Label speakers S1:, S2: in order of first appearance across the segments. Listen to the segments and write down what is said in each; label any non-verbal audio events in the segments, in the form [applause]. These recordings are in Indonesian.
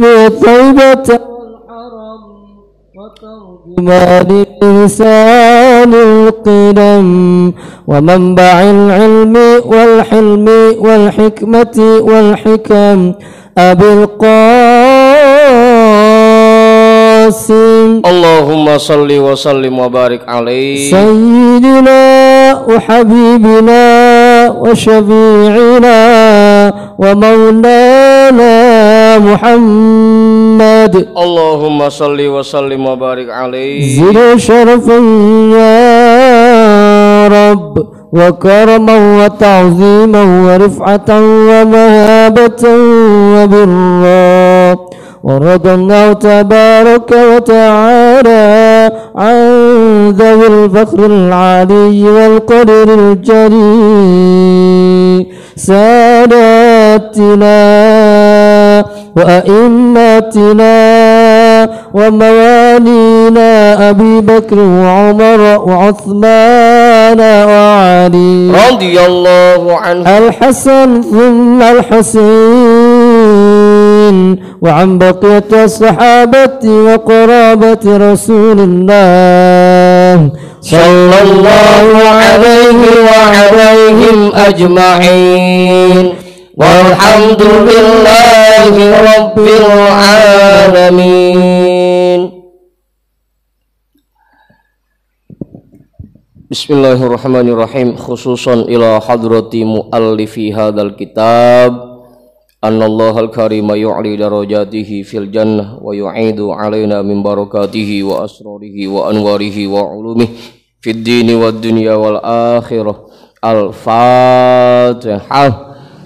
S1: جامع طيبة والحرم وترجمان لسان القلم ومنبع العلم والحلم والحكمة والحكم أبي القاسم
S2: اللهم صل وسلم وبارك عليه
S1: سيدنا وحبيبنا وشفيعنا ومولانا محمد
S2: اللهم صل وسلم وبارك عليه زد
S1: شرفا يا رب وكرما وتعظيما ورفعة ومهابة وبرا ورضى الله تبارك وتعالى عن ذوي الفخر العلي والقدر الجليل ساداتنا وأئمتنا وموالينا أبي بكر وعمر وعثمان وعلي رضي الله عنه الحسن ثم الحسين وعن بقية الصحابة وقرابة رسول الله صلى الله عليه وعليهم أجمعين
S2: والحمد لله رب العالمين Bismillahirrahmanirrahim khususan ila hadrati muallifi hadzal kitab annallaha al-karima yu'li darajatihi fil jannah wa yu'idu alaina min barakatihi wa asrarihi wa anwarihi wa ulumihi fid dini wad dunya wal akhirah al-fatihah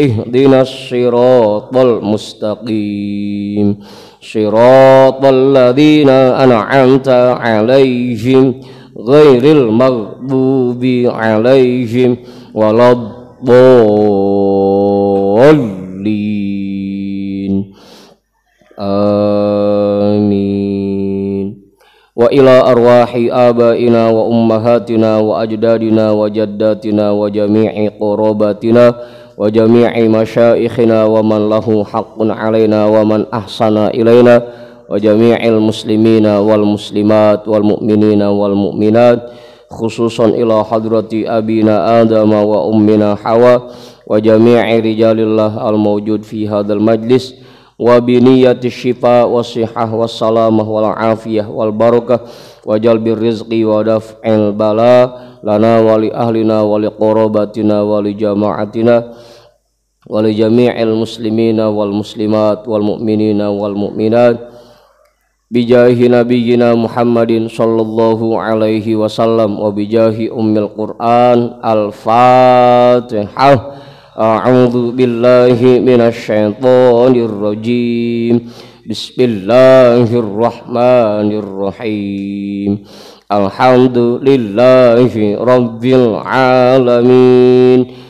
S2: ihdinas siratal mustaqim siratal ladzina an'amta 'alaihim ghairil maghdubi 'alaihim waladdallin amin wa ila arwahi abaina wa ummahatina wa ajdadina wa jaddatina wa jami'i qurabatina وجميع مشايخنا ومن له حق علينا ومن أحسن إلينا وجميع المسلمين والمسلمات والمؤمنين والمؤمنات خصوصا إلى حضرة أبينا آدم وأمنا حواء وجميع رجال الله الموجود في هذا المجلس وبنية الشفاء والصحة والسلامة والعافية والبركة وجلب الرزق ودفع البلاء لنا ولأهلنا ولقربتنا ولجماعتنا wali jami'il muslimina wal muslimat wal mu'minina wal mu'minat bijahi nabiyina muhammadin sallallahu alaihi wasallam wa bijahi quran al-fatihah a'udhu billahi minasyaitanir rajim alhamdulillahi rabbil alamin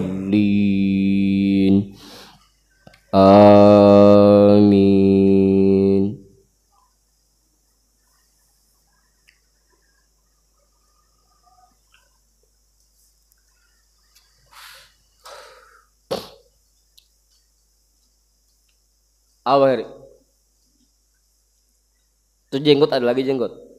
S1: Amin.
S2: Awer. Tu jenggot ada lagi jenggot.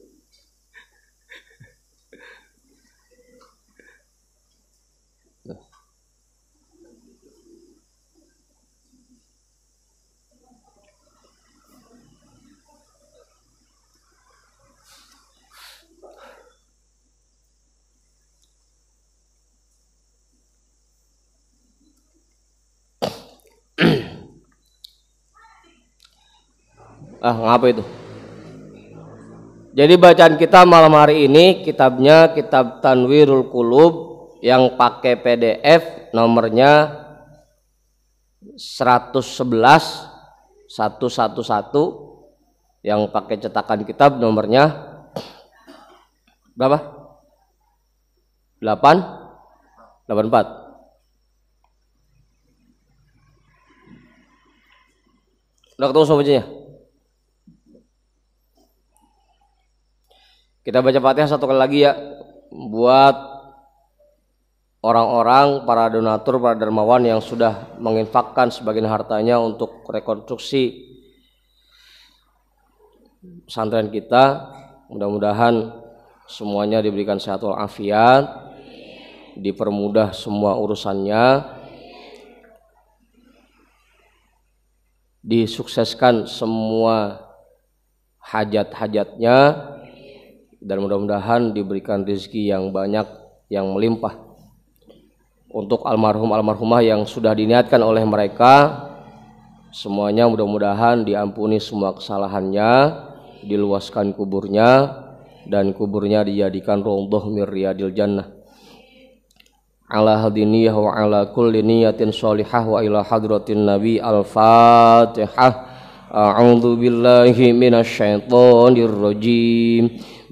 S2: ah ngapa itu jadi bacaan kita malam hari ini kitabnya kitab Tanwirul Kulub yang pakai PDF nomornya 111 111 yang pakai cetakan kitab nomornya berapa? 8 84 Udah ketemu sama bajunya? Kita baca Fatihah satu kali lagi ya buat orang-orang para donatur, para dermawan yang sudah menginfakkan sebagian hartanya untuk rekonstruksi pesantren kita. Mudah-mudahan semuanya diberikan sehat walafiat, dipermudah semua urusannya, disukseskan semua hajat-hajatnya, dan mudah-mudahan diberikan rezeki yang banyak yang melimpah untuk almarhum almarhumah yang sudah diniatkan oleh mereka semuanya mudah-mudahan diampuni semua kesalahannya diluaskan kuburnya dan kuburnya dijadikan rondoh miryadil jannah ala hadiniyah wa ala kulli niyatin sholihah wa ila hadratin nabi al-fatihah a'udzu billahi minasyaitonir rajim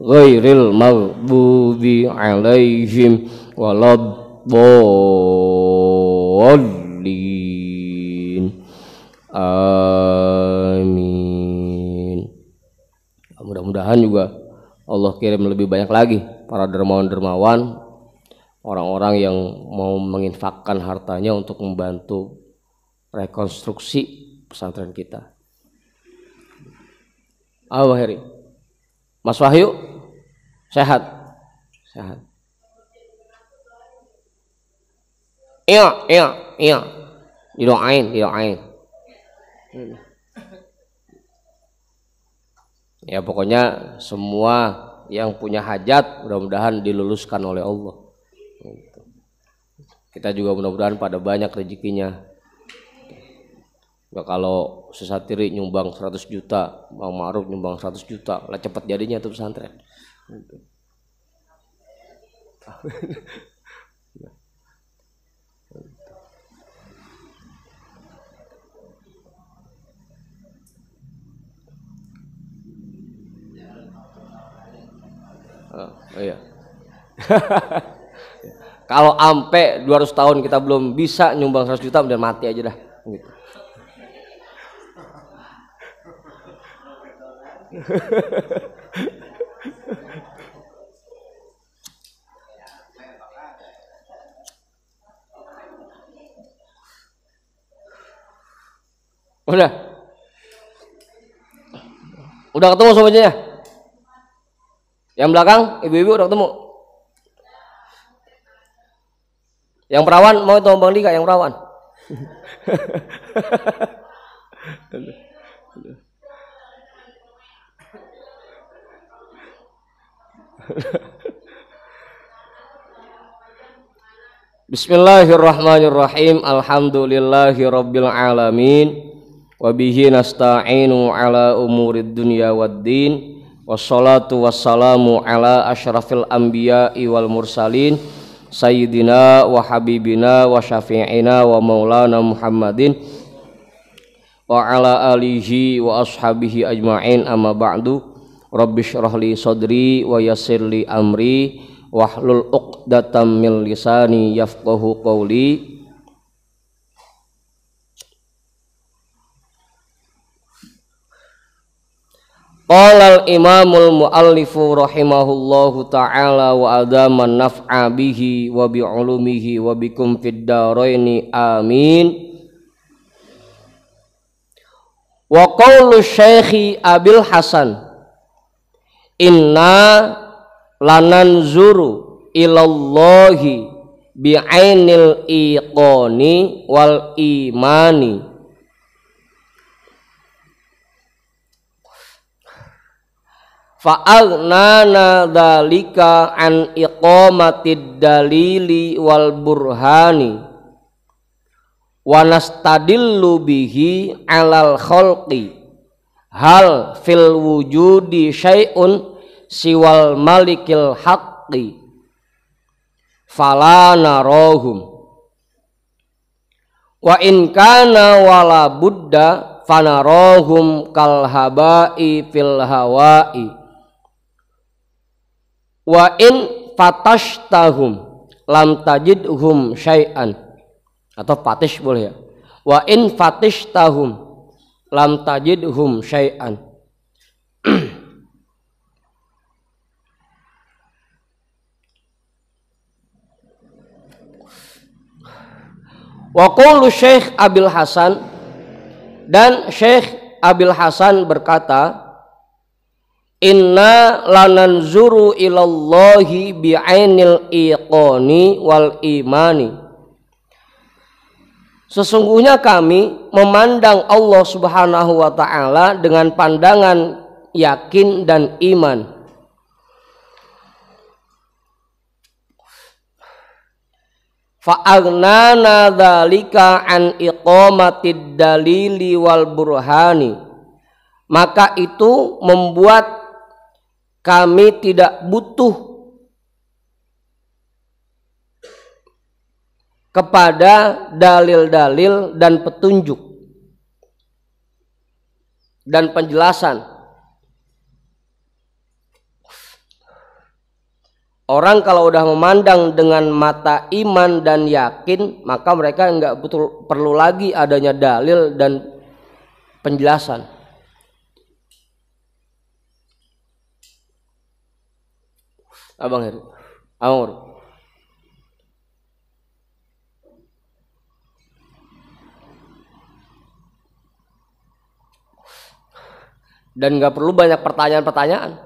S2: ghairil maghdubi alaihim waladdallin amin mudah-mudahan juga Allah kirim lebih banyak lagi para dermawan-dermawan orang-orang yang mau menginfakkan hartanya untuk membantu rekonstruksi pesantren kita. Awahiri. Mas Wahyu sehat sehat iya iya iya didoain didoain ya pokoknya semua yang punya hajat mudah-mudahan diluluskan oleh Allah kita juga mudah-mudahan pada banyak rezekinya ya kalau sesatiri nyumbang 100 juta, Bang Maruf nyumbang 100 juta, lah cepat jadinya tuh pesantren. Oh, iya. [laughs] Kalau ampe 200 tahun kita belum bisa nyumbang 100 juta, udah mati aja dah. [laughs] Udah. Udah ketemu sobatnya. Yang belakang ibu-ibu udah ketemu. Yang perawan mau itu Bang Lika yang perawan. [laughs] Bismillahirrahmanirrahim. Alhamdulillahi rabbil Wabihi nasta'inu ala umurid dunya waddin. Wassalatu wassalamu ala ashrafil anbiya'i wal mursalin. Sayyidina wa habibina wa syafi'ina wa maulana Muhammadin wa ala alihi wa ashabihi ajma'in amma ba'du. Rabbi li sadri wa li amri wahlul uqdatam min lisani yafqahu qawli Qala al-imamul muallifu rahimahullahu ta'ala wa adaman naf'a bihi wa bi'ulumihi wa bikum fid daraini amin Wa qawlu syekhi Abil Hasan inna zuru ilallahi bi'ainil iqoni wal imani fa'agnana dalika an iqamatid dalili wal burhani wa nastadillu bihi alal khalqi hal fil wujudi syai'un siwal malikil haqqi falana rohum wa in kana wala buddha rohum kal haba'i fil hawa'i wa in fatashtahum lam tajidhum syai'an atau fatish boleh ya wa in fatishtahum lam tajidhum syai'an Wa Syekh Abil Hasan dan Syekh Abil Hasan berkata Inna lanan lananzuru ilallahi bi'ainil iqani wal imani Sesungguhnya kami memandang Allah Subhanahu wa taala dengan pandangan yakin dan iman. Fa'agnana dzalika an iqamatid dalili wal burhani. Maka itu membuat kami tidak butuh kepada dalil-dalil dan petunjuk dan penjelasan. Orang kalau udah memandang dengan mata iman dan yakin, maka mereka nggak betul perlu lagi adanya dalil dan penjelasan. Abang Heru, Abang Heru. dan nggak perlu banyak pertanyaan-pertanyaan.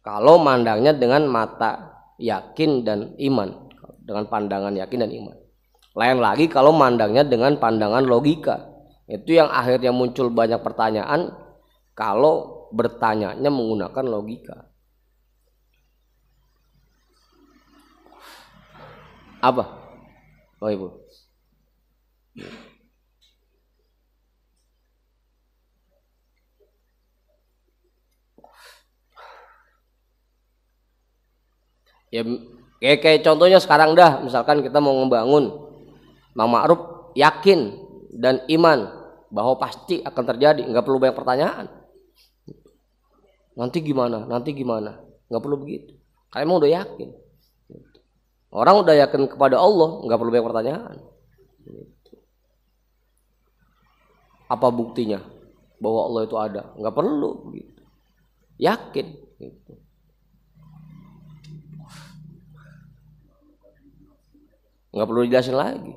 S2: Kalau mandangnya dengan mata yakin dan iman, dengan pandangan yakin dan iman. Lain lagi kalau mandangnya dengan pandangan logika. Itu yang akhirnya muncul banyak pertanyaan kalau bertanyanya menggunakan logika. Apa? Oh ibu. ya kayak, kayak contohnya sekarang dah misalkan kita mau membangun Mama Ma'ruf yakin dan iman bahwa pasti akan terjadi nggak perlu banyak pertanyaan nanti gimana nanti gimana nggak perlu begitu karena emang udah yakin orang udah yakin kepada Allah nggak perlu banyak pertanyaan apa buktinya bahwa Allah itu ada nggak perlu begitu yakin gitu. nggak perlu dijelasin lagi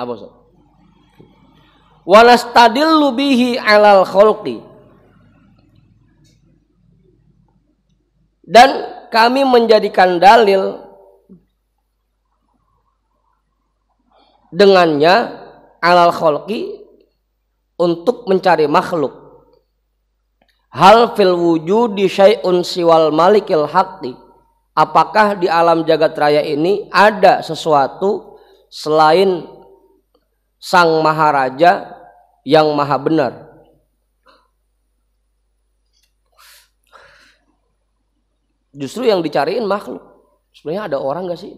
S2: apa so? tadil lubihi alal kholki dan kami menjadikan dalil dengannya alal kholki untuk mencari makhluk Hal fil di syai'un siwal malikil haqqi. Apakah di alam jagat raya ini ada sesuatu selain sang maharaja yang maha benar? Justru yang dicariin makhluk. Sebenarnya ada orang gak sih?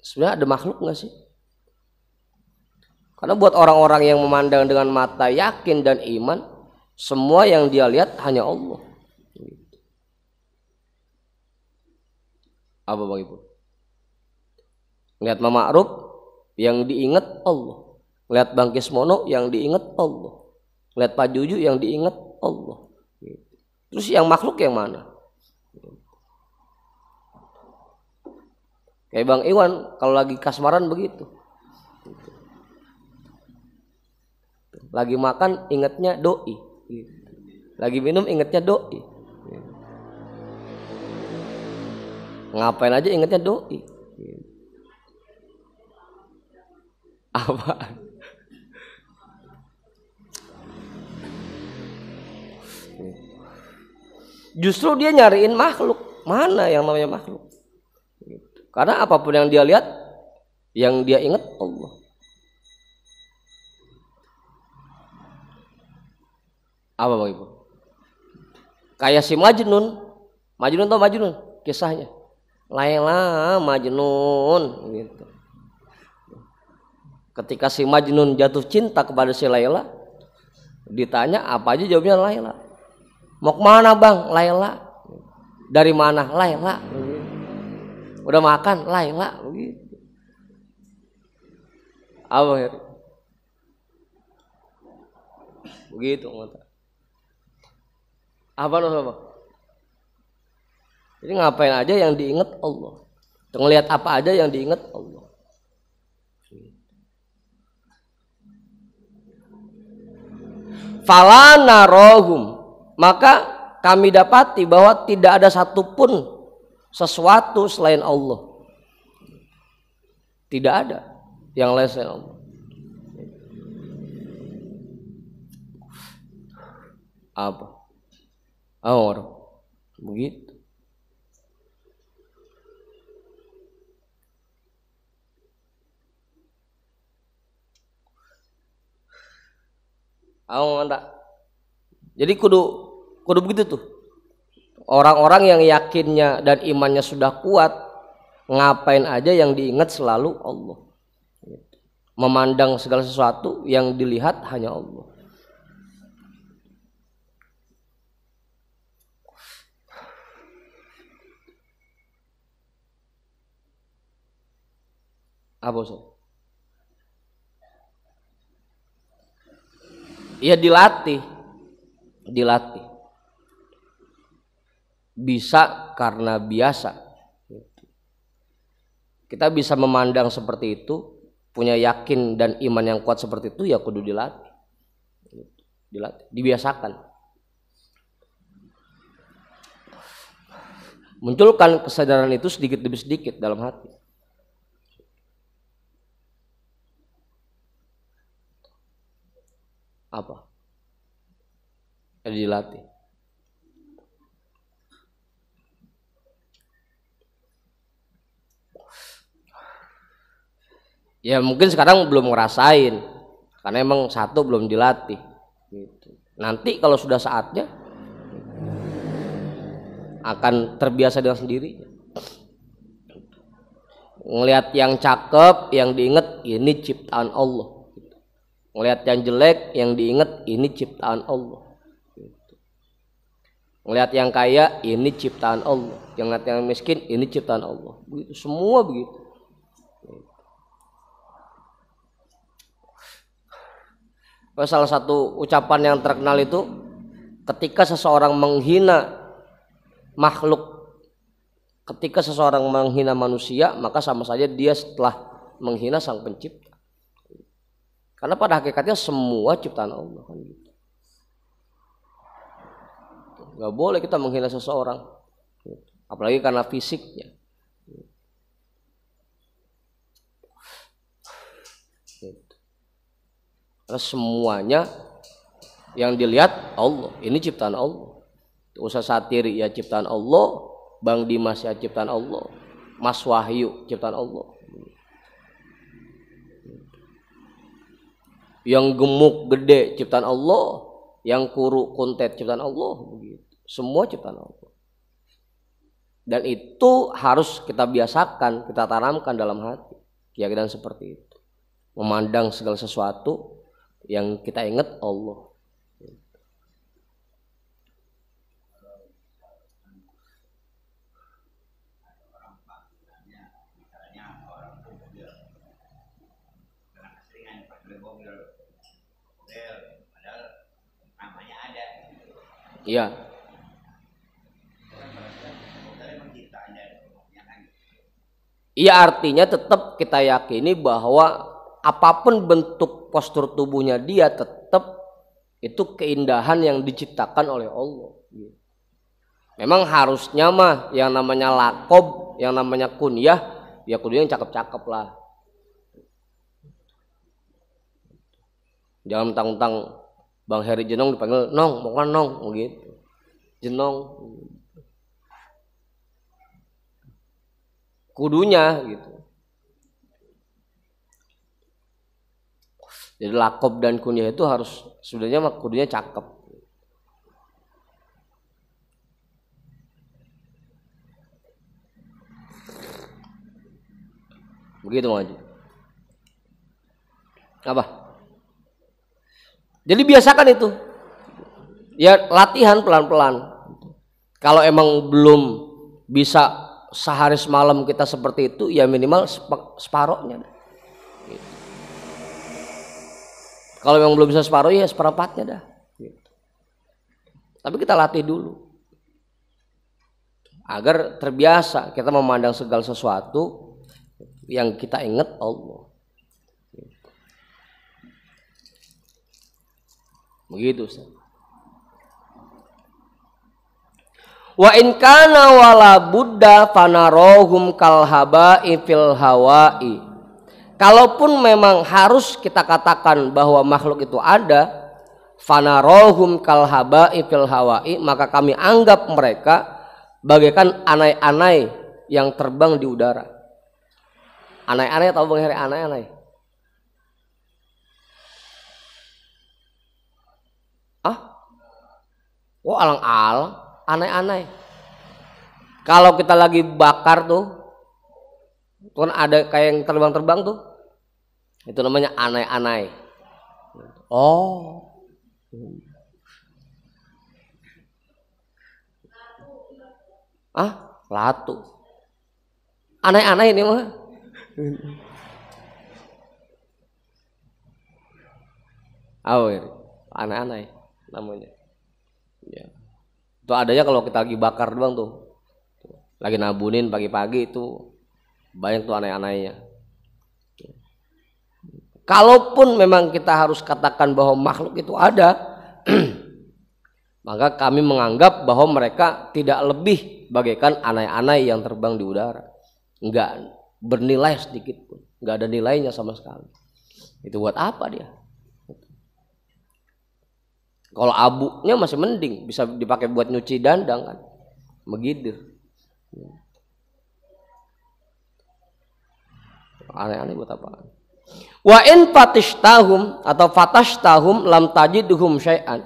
S2: Sebenarnya ada makhluk gak sih? Karena buat orang-orang yang memandang dengan mata yakin dan iman, semua yang dia lihat hanya Allah. Apa bang Ibu? Lihat Mama Arub yang diingat Allah. Lihat Bang Kismono yang diingat Allah. Lihat Pak Juju yang diingat Allah. Terus yang makhluk yang mana? Kayak Bang Iwan kalau lagi kasmaran begitu. Lagi makan ingatnya doi. Lagi minum ingetnya doi. Ngapain aja ingetnya doi. Apa? Justru dia nyariin makhluk. Mana yang namanya makhluk? Karena apapun yang dia lihat, yang dia ingat Allah. Apa Bapak Ibu? Kayak si Majnun. Majnun tau Majnun kisahnya. Laila Majnun gitu. Ketika si Majnun jatuh cinta kepada si Laila, ditanya apa aja jawabnya Laila. Mau kemana bang? Laila. Dari mana? Laila. Udah makan? Laila. gitu. Apa ya? Begitu. Apa lo apa? Jadi ngapain aja yang diingat Allah. Ngelihat apa aja yang diingat Allah. Falana rohum. Maka kami dapati bahwa tidak ada satupun sesuatu selain Allah. Tidak ada yang lain selain Allah. Apa? और begitu Oh, anda. Jadi kudu kudu begitu tuh. Orang-orang yang yakinnya dan imannya sudah kuat, ngapain aja yang diingat selalu Allah. Gitu. Memandang segala sesuatu yang dilihat hanya Allah. Apa Ustaz? Ya dilatih. Dilatih. Bisa karena biasa. Kita bisa memandang seperti itu, punya yakin dan iman yang kuat seperti itu ya kudu dilatih. Dilatih, dibiasakan. munculkan kesadaran itu sedikit demi sedikit dalam hati. apa? Dilatih. Ya mungkin sekarang belum ngerasain karena emang satu belum dilatih. Gitu. Nanti kalau sudah saatnya akan terbiasa dengan sendirinya ngelihat yang cakep yang diinget ini ciptaan Allah Ngelihat yang jelek, yang diingat ini ciptaan Allah. Melihat gitu. yang kaya, ini ciptaan Allah. Yang ngeliat yang miskin, ini ciptaan Allah. Begitu, semua begitu. Gitu. Nah, salah satu ucapan yang terkenal itu ketika seseorang menghina makhluk, ketika seseorang menghina manusia, maka sama saja dia setelah menghina sang pencipta. Karena pada hakikatnya semua ciptaan Allah kan gitu. Gak boleh kita menghina seseorang, apalagi karena fisiknya. Karena semuanya yang dilihat Allah, ini ciptaan Allah. Usah satiri ya ciptaan Allah, Bang Dimas ya ciptaan Allah, Mas Wahyu ciptaan Allah. yang gemuk gede ciptaan Allah, yang kuru kuntet ciptaan Allah begitu. Semua ciptaan Allah. Dan itu harus kita biasakan, kita tanamkan dalam hati. Keyakinan seperti itu. Memandang segala sesuatu yang kita ingat Allah. Iya. Iya artinya tetap kita yakini bahwa apapun bentuk postur tubuhnya dia tetap itu keindahan yang diciptakan oleh Allah. Memang harusnya mah yang namanya lakob, yang namanya kunyah, ya kudu yang cakep-cakep lah. Jangan tanggung-tanggung Bang Heri Jenong dipanggil Nong, bukan Nong begitu. Jenong kudunya gitu. Jadi lakop dan kunyah itu harus sebenarnya mak kudunya cakep. Begitu maju. Apa? Jadi biasakan itu. Ya latihan pelan-pelan. Kalau emang belum bisa sehari semalam kita seperti itu, ya minimal separohnya. Kalau emang belum bisa separuh ya seperempatnya dah. Tapi kita latih dulu. Agar terbiasa kita memandang segala sesuatu yang kita ingat Allah. Begitu Ustaz. Wa in kana wala buddha fanarohum kalhaba'i fil hawa'i. Kalaupun memang harus kita katakan bahwa makhluk itu ada, fanarohum kalhaba'i fil hawa'i, maka kami anggap mereka bagaikan anai-anai yang terbang di udara. Anai-anai atau bang anai-anai? Wah oh, alang-alang, aneh-aneh. Kalau kita lagi bakar tuh, tuh ada kayak yang terbang-terbang tuh. Itu namanya aneh-aneh.
S1: Oh.
S2: Ah, latu. Aneh-aneh ini mah. Awir, aneh-aneh namanya. Ya. Itu adanya kalau kita lagi bakar doang tuh. Lagi nabunin pagi-pagi itu banyak tuh aneh-anehnya. Kalaupun memang kita harus katakan bahwa makhluk itu ada, [clears throat] maka kami menganggap bahwa mereka tidak lebih bagaikan aneh-aneh yang terbang di udara. Enggak bernilai sedikit pun, enggak ada nilainya sama sekali. Itu buat apa dia? Kalau abunya masih mending bisa dipakai buat nyuci dandang kan. Begitu. Aneh-aneh buat apa? Wa in fatishtahum atau fatashtahum lam tajiduhum syai'an.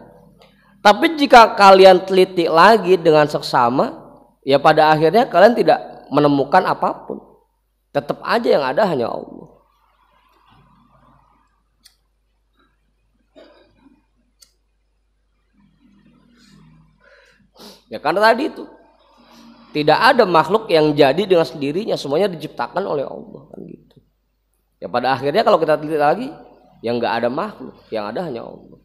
S2: Tapi jika kalian teliti lagi dengan seksama, ya pada akhirnya kalian tidak menemukan apapun. Tetap aja yang ada hanya Allah. Ya karena tadi itu tidak ada makhluk yang jadi dengan sendirinya, semuanya diciptakan oleh Allah kan gitu. Ya pada akhirnya kalau kita teliti lagi, yang nggak ada makhluk, yang ada hanya Allah.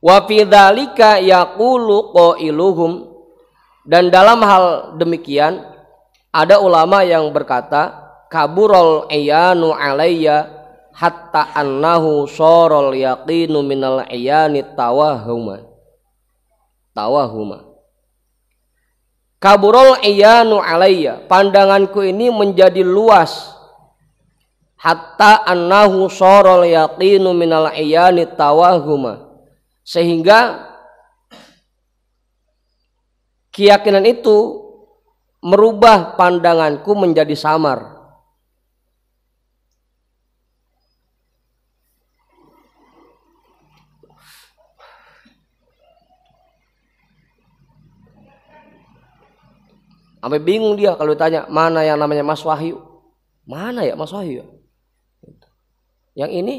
S2: Wa fi dzalika yaqulu qailuhum dan dalam hal demikian ada ulama yang berkata kaburul ayanu alayya hatta annahu sorol yaqinu minal iyani tawahuma tawahuma kaburul iyanu alaiya pandanganku ini menjadi luas hatta annahu sorol yaqinu minal iyani tawahuma sehingga keyakinan itu merubah pandanganku menjadi samar Sampai bingung dia kalau ditanya mana yang namanya Mas Wahyu. Mana ya Mas Wahyu? Ya? Gitu. Yang ini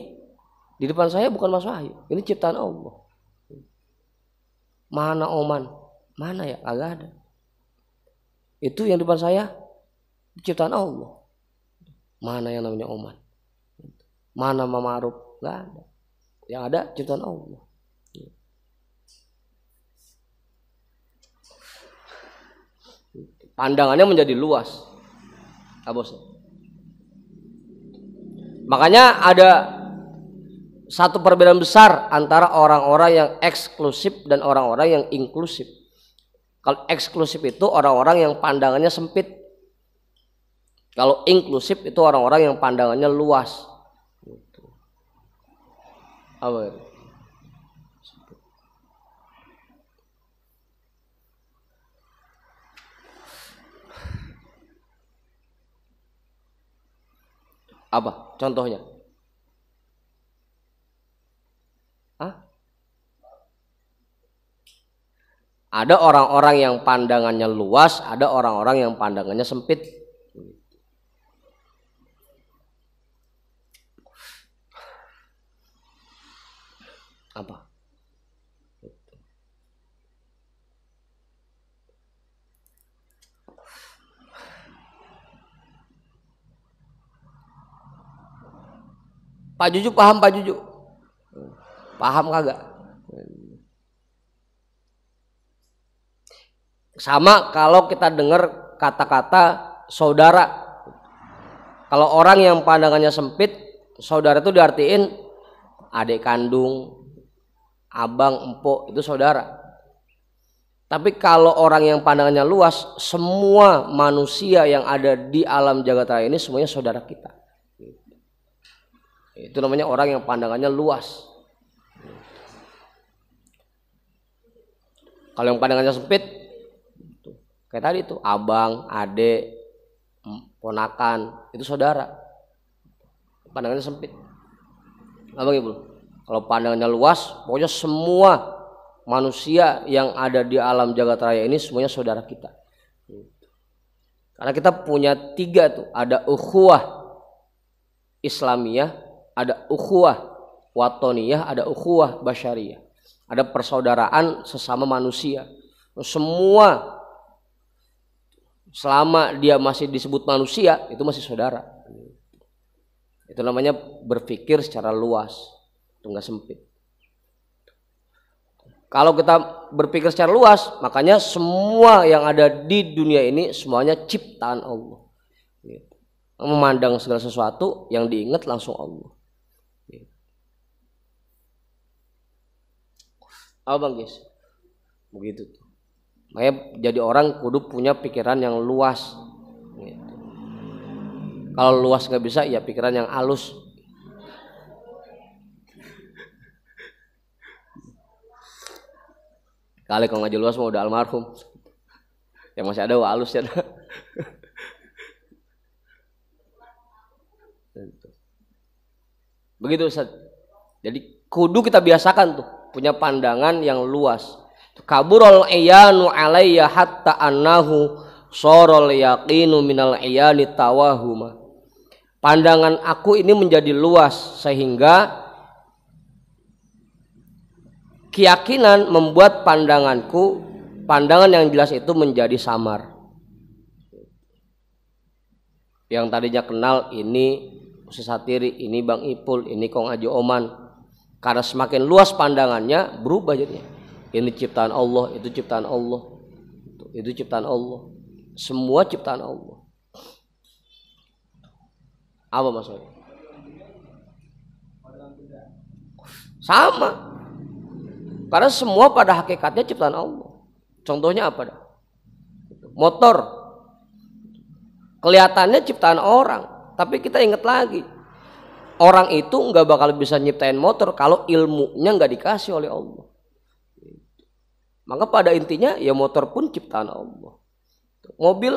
S2: di depan saya bukan Mas Wahyu. Ini ciptaan Allah. Mana Oman? Mana ya? Agak ada. Itu yang di depan saya ciptaan Allah. Mana yang namanya Oman? Mana Mama Arub? Gak ada.
S1: Yang ada ciptaan Allah.
S2: pandangannya menjadi luas. Nah, Makanya ada satu perbedaan besar antara orang-orang yang eksklusif dan orang-orang yang inklusif. Kalau eksklusif itu orang-orang yang pandangannya sempit. Kalau inklusif itu orang-orang yang pandangannya luas. Gitu. Apa itu? Apa contohnya? Hah? Ada orang-orang yang pandangannya luas, ada orang-orang yang pandangannya sempit. Apa? Pak Juju paham Pak Juju? Paham kagak? Sama kalau kita dengar kata-kata saudara. Kalau orang yang pandangannya sempit, saudara itu diartiin adik kandung, abang, empok, itu saudara. Tapi kalau orang yang pandangannya luas, semua manusia yang ada di alam jagat raya ini semuanya saudara kita. Itu namanya orang yang pandangannya luas. Kalau yang pandangannya sempit, gitu. kayak tadi itu abang, ade, ponakan, itu saudara. Pandangannya sempit. Abang ibu, kalau pandangannya luas, pokoknya semua manusia yang ada di alam jagat raya ini semuanya saudara kita. Gitu. Karena kita punya tiga tuh, ada ukhuwah Islamiyah, ada ukhuwah watoniyah, ada ukhuwah basyariyah. Ada persaudaraan sesama manusia. Semua selama dia masih disebut manusia itu masih saudara. Itu namanya berpikir secara luas, itu nggak sempit. Kalau kita berpikir secara luas, makanya semua yang ada di dunia ini semuanya ciptaan Allah. Gitu. Memandang segala sesuatu yang diingat langsung Allah. Apa bang Gis? Begitu tuh. Makanya jadi orang kudu punya pikiran yang luas. Gitu. Kalau luas nggak bisa, ya pikiran yang halus. Kali kalau ngaji luas mau udah almarhum. Ya masih ada wah halus ya. Begitu Ustaz. Jadi kudu kita biasakan tuh punya pandangan yang luas. Kaburul iyanu alayya hatta annahu sorol yaqinu minal iyani tawahuma. Pandangan aku ini menjadi luas sehingga keyakinan membuat pandanganku pandangan yang jelas itu menjadi samar yang tadinya kenal ini Ustaz Satiri, ini Bang Ipul, ini Kong Aji Oman karena semakin luas pandangannya berubah jadinya. Ini ciptaan Allah, itu ciptaan Allah, itu ciptaan Allah. Semua ciptaan Allah. Apa maksudnya? Sama. Karena semua pada hakikatnya ciptaan Allah. Contohnya apa Motor. Kelihatannya ciptaan orang, tapi kita ingat lagi, orang itu nggak bakal bisa nyiptain motor kalau ilmunya nggak dikasih oleh Allah. Maka pada intinya ya motor pun ciptaan Allah. Mobil,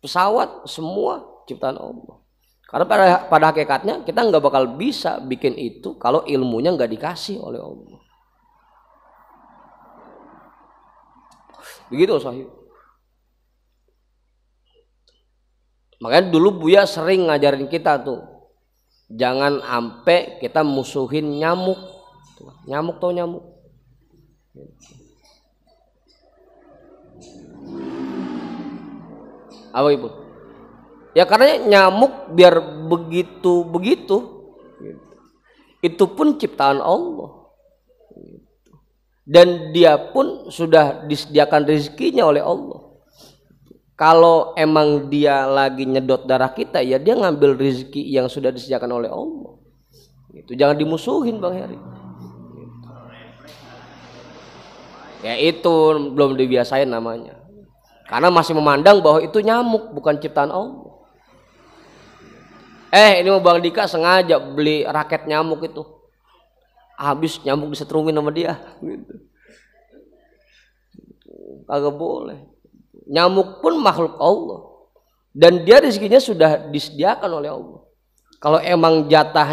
S2: pesawat, semua ciptaan Allah. Karena pada, pada hakikatnya kita nggak bakal bisa bikin itu kalau ilmunya nggak dikasih oleh Allah. Begitu sahih. Makanya dulu Buya sering ngajarin kita tuh jangan ampe kita musuhin nyamuk nyamuk tau nyamuk apa ibu ya karena nyamuk biar begitu begitu itu pun ciptaan Allah dan dia pun sudah disediakan rezekinya oleh Allah kalau emang dia lagi nyedot darah kita ya dia ngambil rezeki yang sudah disediakan oleh Allah itu jangan dimusuhin bang Heri gitu. ya itu belum dibiasain namanya karena masih memandang bahwa itu nyamuk bukan ciptaan Allah eh ini mau bang Dika sengaja beli raket nyamuk itu habis nyamuk disetrumin sama dia gitu agak boleh Nyamuk pun makhluk Allah. Dan dia rezekinya sudah disediakan oleh Allah. Kalau emang jatah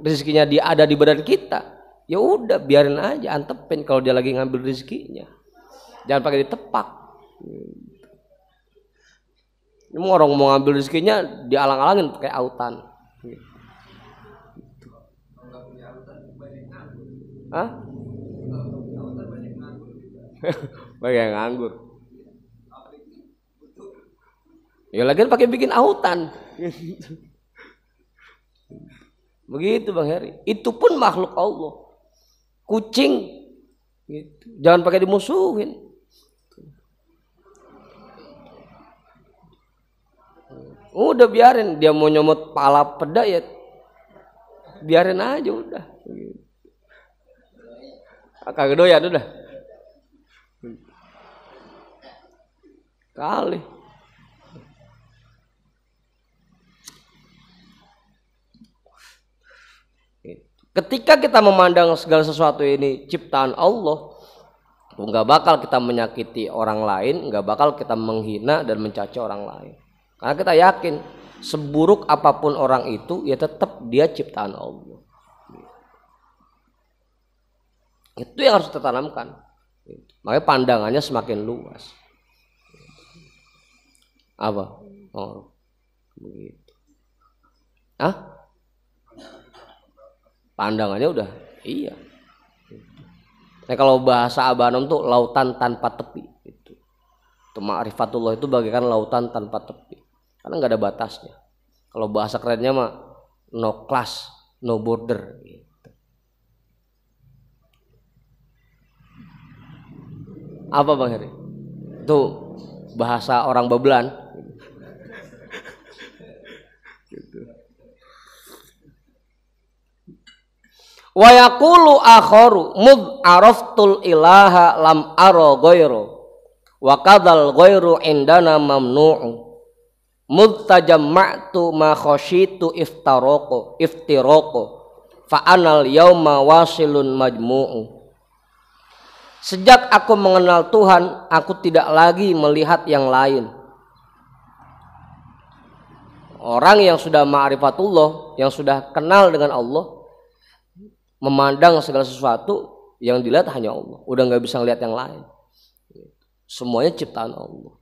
S2: rezekinya dia ada di badan kita, ya udah biarin aja antepin kalau dia lagi ngambil rezekinya. Jangan pakai ditepak. Ini orang mau ngambil rezekinya alang alangin pakai autan. Hah? Bagi yang nganggur. Ya lagian pakai bikin autan. Begitu Bang Heri. Itu pun makhluk Allah. Kucing gitu. Jangan pakai dimusuhin. Udah biarin dia mau nyomot pala peda ya. Biarin aja udah. Ah, kagak doyan udah. Kali. Ketika kita memandang segala sesuatu ini ciptaan Allah, nggak bakal kita menyakiti orang lain, nggak bakal kita menghina dan mencaci orang lain. Karena kita yakin seburuk apapun orang itu, ya tetap dia ciptaan Allah. Itu yang harus tertanamkan. Makanya pandangannya semakin luas. Apa? Oh, begitu. Ah? pandangannya udah iya nah kalau bahasa abanom tuh lautan tanpa tepi gitu. itu ma'rifatullah itu bagaikan lautan tanpa tepi karena nggak ada batasnya kalau bahasa kerennya mah no class no border gitu. apa bang Heri itu bahasa orang Babelan. Gitu. Wa yaqulu akharu mud araftul ilaha lam ara ghairu wa kadal ghairu indana mamnu'u mud tajamma'tu ma khashitu iftaraqu iftiraqu fa anal yauma wasilun majmu'u Sejak aku mengenal Tuhan, aku tidak lagi melihat yang lain. Orang yang sudah ma'rifatullah, yang sudah kenal dengan Allah, memandang segala sesuatu yang dilihat hanya Allah. Udah nggak bisa ngelihat yang lain. Semuanya ciptaan Allah.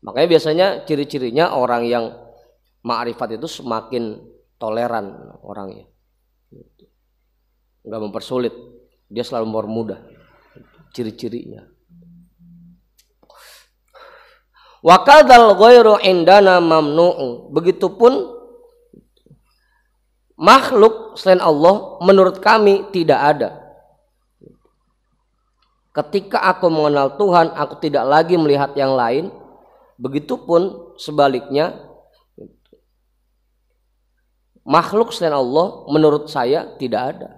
S2: Makanya biasanya ciri-cirinya orang yang ma'rifat itu semakin toleran orangnya. Nggak mempersulit. Dia selalu mempermudah ciri-cirinya. Wakadal ghairu indana mamnu'u. Begitupun makhluk selain Allah menurut kami tidak ada. Ketika aku mengenal Tuhan, aku tidak lagi melihat yang lain. Begitupun sebaliknya, makhluk selain Allah menurut saya tidak ada.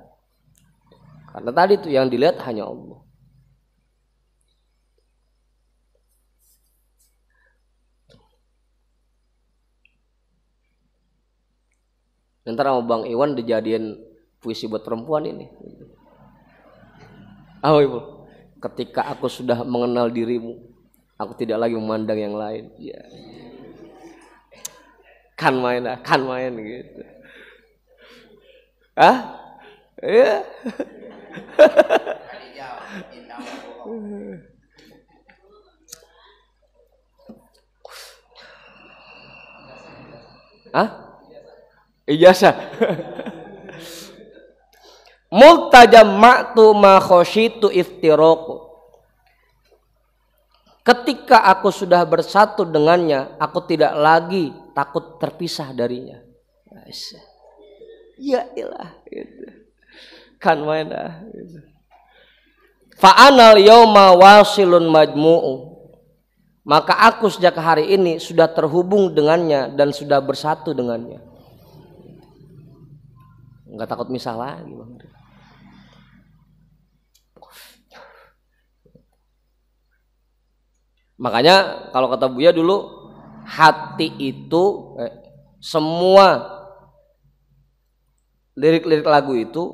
S2: Karena tadi itu yang dilihat hanya Allah. Ntar sama Bang Iwan dijadiin puisi buat perempuan ini. Ah, oh, ibu. Ketika aku sudah mengenal dirimu, aku tidak lagi memandang yang lain. Ya.
S1: Kan main, ah, kan main gitu. Hah? Iya. [laughs] Hah? ijazah
S2: iya, maktu ma khosyitu iftiroku ketika aku sudah bersatu dengannya aku tidak lagi takut terpisah darinya ya ilah gitu. kan main gitu. fa'anal yawma wasilun majmu'u maka aku sejak hari ini sudah terhubung dengannya dan sudah bersatu dengannya nggak takut misah lagi bang makanya kalau kata Buya dulu hati itu eh, semua lirik-lirik lagu itu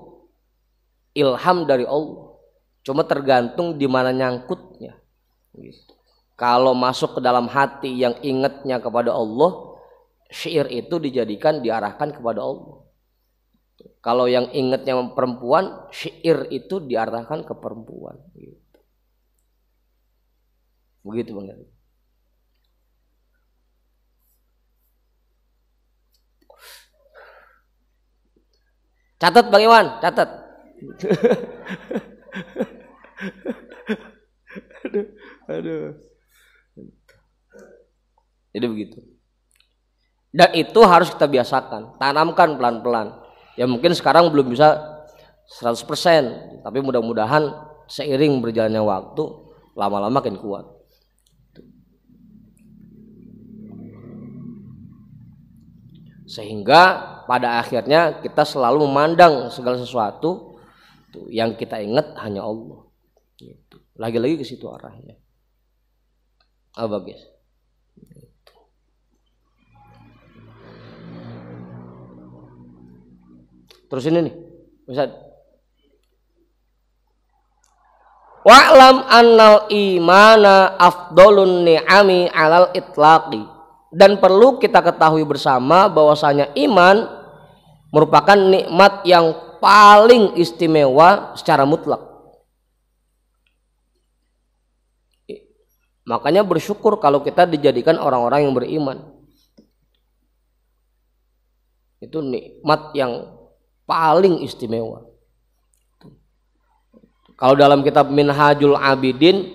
S2: ilham dari Allah cuma tergantung di mana nyangkutnya gitu. kalau masuk ke dalam hati yang ingatnya kepada Allah syair itu dijadikan diarahkan kepada Allah kalau yang ingatnya perempuan, syair itu diarahkan ke perempuan. Gitu. Begitu bang. Catat Bang Iwan, catat. [laughs] aduh, aduh. Jadi begitu. Dan itu harus kita biasakan, tanamkan pelan-pelan. Ya mungkin sekarang belum bisa 100%, tapi mudah-mudahan seiring berjalannya waktu lama-lama makin kuat. Sehingga pada akhirnya kita selalu memandang segala sesuatu yang kita ingat hanya Allah. Gitu. Lagi-lagi ke situ arahnya. Apa bagus. Terus ini nih, Ustaz. Wa'lam annal imana afdolun ni'ami alal itlaqi. Dan perlu kita ketahui bersama bahwasanya iman merupakan nikmat yang paling istimewa secara mutlak. Makanya bersyukur kalau kita dijadikan orang-orang yang beriman. Itu nikmat yang paling istimewa. Kalau dalam kitab Minhajul Abidin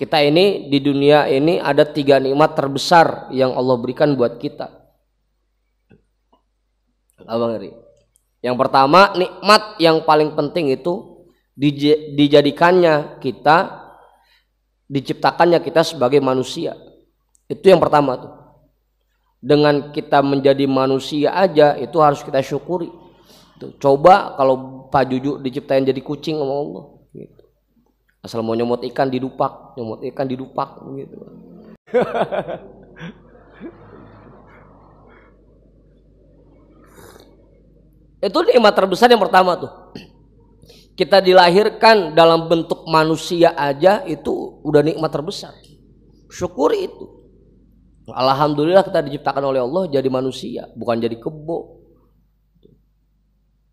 S2: kita ini di dunia ini ada tiga nikmat terbesar yang Allah berikan buat kita. Abang Eri. Yang pertama nikmat yang paling penting itu dijadikannya kita diciptakannya kita sebagai manusia. Itu yang pertama tuh. Dengan kita menjadi manusia aja itu harus kita syukuri. Gitu. coba kalau Pak Juju diciptain jadi kucing sama Allah gitu. Asal mau nyomot ikan di dupak, nyomot ikan dupak. gitu. [laughs] Itu nikmat terbesar yang pertama tuh. [clears throat] Kita dilahirkan dalam bentuk manusia aja itu udah nikmat terbesar. Syukuri itu. Alhamdulillah kita diciptakan oleh Allah jadi manusia, bukan jadi kebo,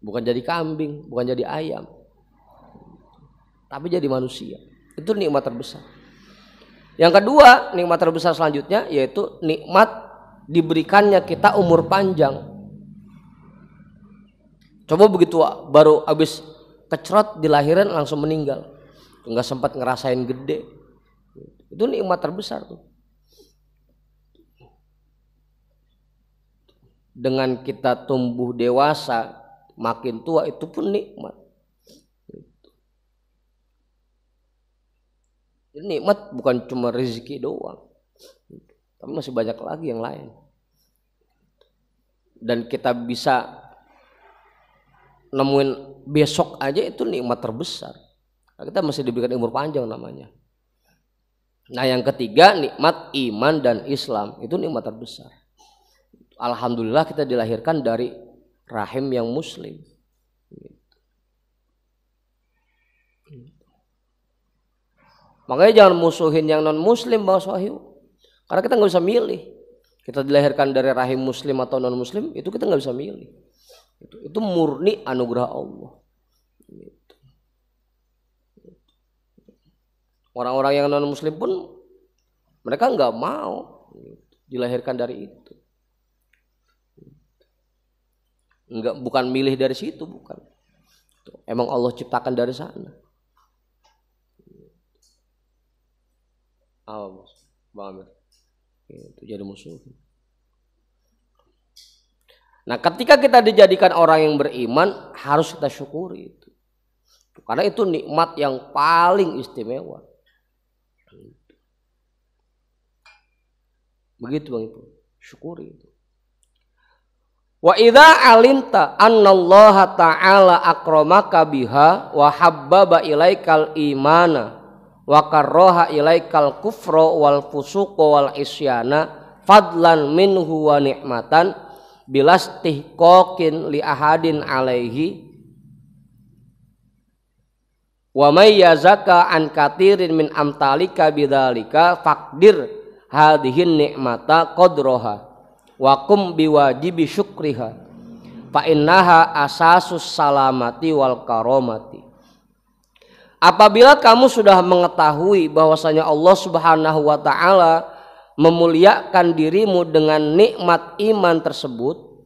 S2: bukan jadi kambing, bukan jadi ayam, tapi jadi manusia. Itu nikmat terbesar. Yang kedua, nikmat terbesar selanjutnya yaitu nikmat diberikannya kita umur panjang. Coba begitu baru habis kecrot dilahirin langsung meninggal. Enggak sempat ngerasain gede. Itu nikmat terbesar tuh. Dengan kita tumbuh dewasa, Makin tua itu pun nikmat. Jadi nikmat bukan cuma rezeki doang. Tapi masih banyak lagi yang lain. Dan kita bisa nemuin besok aja itu nikmat terbesar. Nah, kita masih diberikan umur panjang namanya. Nah yang ketiga nikmat iman dan Islam itu nikmat terbesar. Alhamdulillah kita dilahirkan dari rahim yang muslim. Makanya jangan musuhin yang non muslim Bang Wahyu. Karena kita nggak bisa milih. Kita dilahirkan dari rahim muslim atau non muslim itu kita nggak bisa milih. Itu, itu murni anugerah Allah. Orang-orang yang non muslim pun mereka nggak mau dilahirkan dari itu. Enggak bukan milih dari situ, bukan. Emang Allah ciptakan dari sana.
S1: Apa bos Bang Amir. Itu jadi musuh.
S2: Nah, ketika kita dijadikan orang yang beriman, harus kita syukuri itu. Karena itu nikmat yang paling istimewa. Begitu Bang Ibu. Syukuri itu. Wa idza alinta annallaha ta'ala akramaka biha wa habbaba ilaikal imana wa karroha ilaikal kufra wal fusuqa wal isyana fadlan minhu wa ni'matan bilastihqaqin li ahadin alaihi wa may yazaka an katirin min amtalika bidzalika faqdir hadhihi ni'mata qadraha wa kum biwajibi syukriha fa innaha asasus salamati wal karomati Apabila kamu sudah mengetahui bahwasanya Allah Subhanahu wa taala memuliakan dirimu dengan nikmat iman tersebut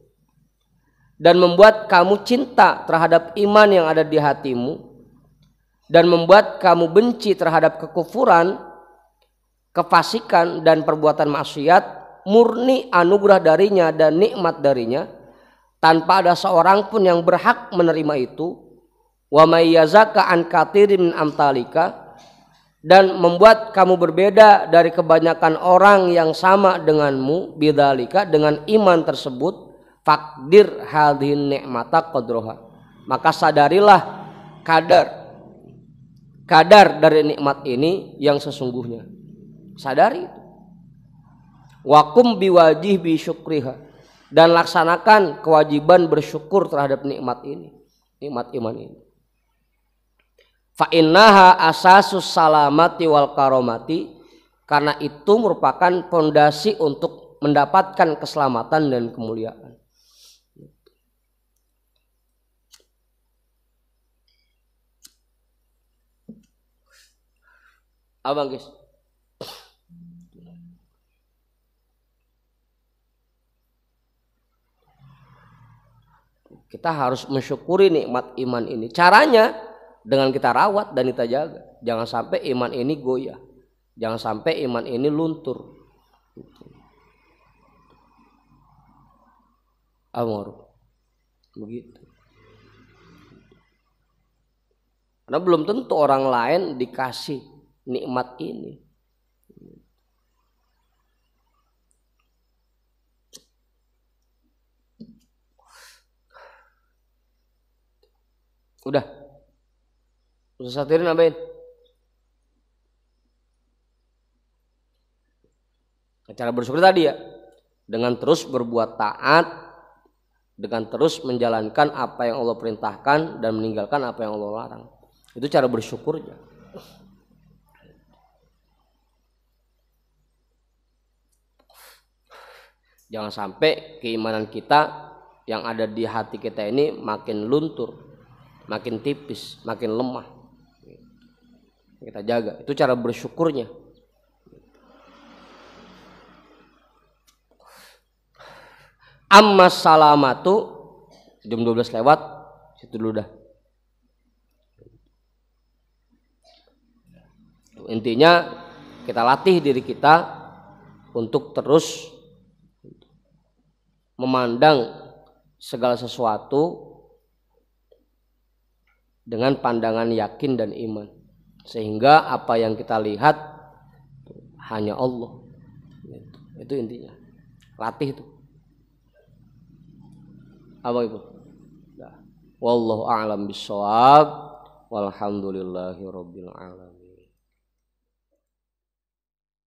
S2: dan membuat kamu cinta terhadap iman yang ada di hatimu dan membuat kamu benci terhadap kekufuran, kefasikan dan perbuatan maksiat murni anugerah darinya dan nikmat darinya tanpa ada seorang pun yang berhak menerima itu wa mayyazaka an katirin amtalika dan membuat kamu berbeda dari kebanyakan orang yang sama denganmu bidalika dengan iman tersebut fakdir hadhin nikmata qadroha maka sadarilah kadar kadar dari nikmat ini yang sesungguhnya sadari itu Wakum biwajih bi syukriha dan laksanakan kewajiban bersyukur terhadap nikmat ini, nikmat iman ini. Fa innaha asasus salamati wal karomati karena itu merupakan pondasi untuk mendapatkan keselamatan dan kemuliaan. Abang guys. Kita harus mensyukuri nikmat iman ini. Caranya dengan kita rawat dan kita jaga. Jangan sampai iman ini goyah. Jangan sampai iman ini luntur. Amor. Begitu. Karena belum tentu orang lain dikasih nikmat ini. Udah. Ustaz Satirin nambahin Cara bersyukur tadi ya. Dengan terus berbuat taat, dengan terus menjalankan apa yang Allah perintahkan dan meninggalkan apa yang Allah larang. Itu cara bersyukurnya. Jangan sampai keimanan kita yang ada di hati kita ini makin luntur makin tipis, makin lemah. Kita jaga. Itu cara bersyukurnya. Amma salamatu jam 12 lewat situ dulu dah. Intinya kita latih diri kita untuk terus memandang segala sesuatu dengan pandangan yakin dan iman sehingga apa yang kita lihat hanya Allah itu, itu intinya latih itu apa ibu nah. wallahu a'lam bishawab walhamdulillahi alamin